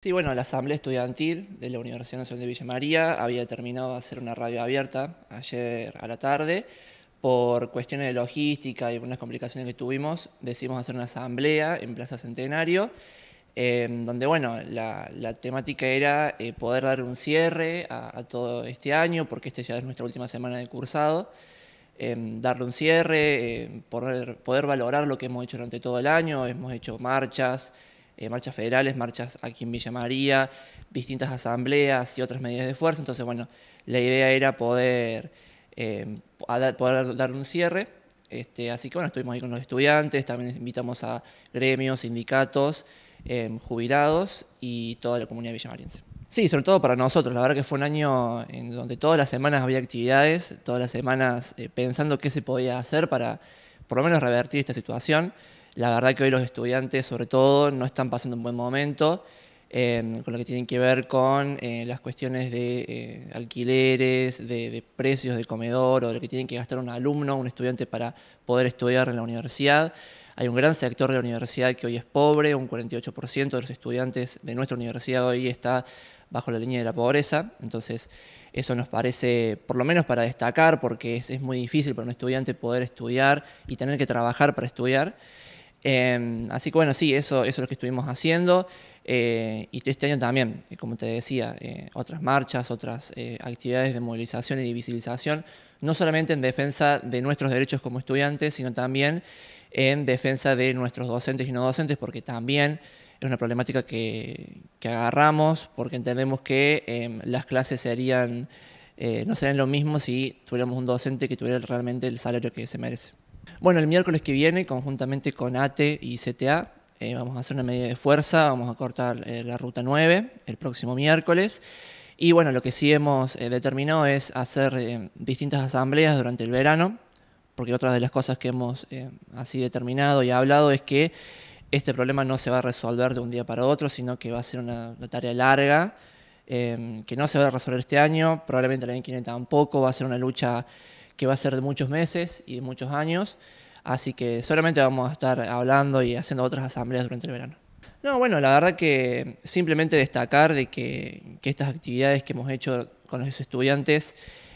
Sí, bueno, la Asamblea Estudiantil de la Universidad Nacional de Villa María había terminado de hacer una radio abierta ayer a la tarde. Por cuestiones de logística y unas complicaciones que tuvimos, decidimos hacer una asamblea en Plaza Centenario, em, donde bueno, la, temática era eh, poder dar un cierre a, todo este año, porque este ya es nuestra última semana de cursado, em, darle un cierre, em, poder, poder valorar lo que hemos hecho durante todo el año, hemos hecho marchas, eh, marchas federales, marchas aquí en Villa María, distintas asambleas y otras medidas de fuerza. Entonces, bueno, la idea era poder, eh, dar un cierre. Este, así que bueno, estuvimos ahí con los estudiantes, también invitamos a gremios, sindicatos, em, jubilados y toda la comunidad villamariense. Sí, sobre todo para nosotros. La verdad que fue un año en donde todas las semanas había actividades, todas las semanas eh, pensando qué se podía hacer para por lo menos revertir esta situación. La verdad que hoy los estudiantes, sobre todo, no están pasando un buen momento em, con lo que tienen que ver con eh, las cuestiones de eh, alquileres, de, precios de comedor o de lo que tienen que gastar un alumno, un estudiante para poder estudiar en la universidad. Hay un gran sector de la universidad que hoy es pobre, un 48% de los estudiantes de nuestra universidad hoy está bajo la línea de la pobreza, entonces eso nos parece, por lo menos para destacar, porque es muy difícil para un estudiante poder estudiar y tener que trabajar para estudiar. Em, así que bueno, sí, eso, es lo que estuvimos haciendo. Eh, y este año también, como te decía, eh, otras marchas, otras eh, actividades de movilización y de visibilización, no solamente en defensa de nuestros derechos como estudiantes, sino también en defensa de nuestros docentes y no docentes, porque también es una problemática que, que agarramos, porque entendemos que em, las clases serían, no serían lo mismo si tuviéramos un docente que tuviera realmente el salario que se merece. Bueno, el miércoles que viene, conjuntamente con ATE y CTA, eh, vamos a hacer una medida de fuerza, vamos a cortar eh, la ruta 9 el próximo miércoles. Y bueno, lo que sí hemos eh, determinado es hacer distintas asambleas durante el verano, porque otra de las cosas que hemos así determinado y hablado es que este problema no se va a resolver de un día para otro, sino que va a ser una, tarea larga, que no se va a resolver este año, probablemente la año tampoco, va a ser una lucha que va a ser de muchos meses y de muchos años, así que solamente vamos a estar hablando y haciendo otras asambleas durante el verano. No, bueno, la verdad que simplemente destacar de que, estas actividades que hemos hecho con los estudiantes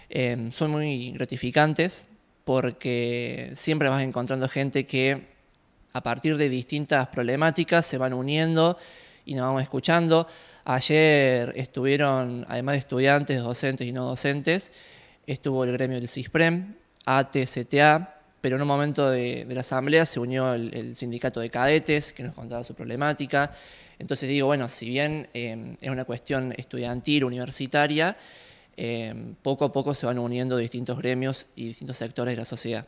eh, son muy gratificantes porque siempre vas encontrando gente que a partir de distintas problemáticas se van uniendo y nos vamos escuchando. Ayer estuvieron, además de estudiantes, docentes y no docentes, estuvo el gremio del CISPREM, ATCTA, pero en un momento de, la asamblea se unió el, sindicato de cadetes que nos contaba su problemática. Entonces digo, bueno, si bien eh, es una cuestión estudiantil, universitaria, eh, poco a poco se van uniendo distintos gremios y distintos sectores de la sociedad.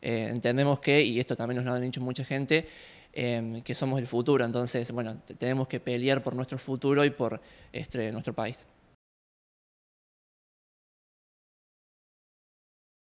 Eh, entendemos que, y esto también nos lo han dicho mucha gente, que somos el futuro, entonces, bueno, tenemos que pelear por nuestro futuro y por este, nuestro país.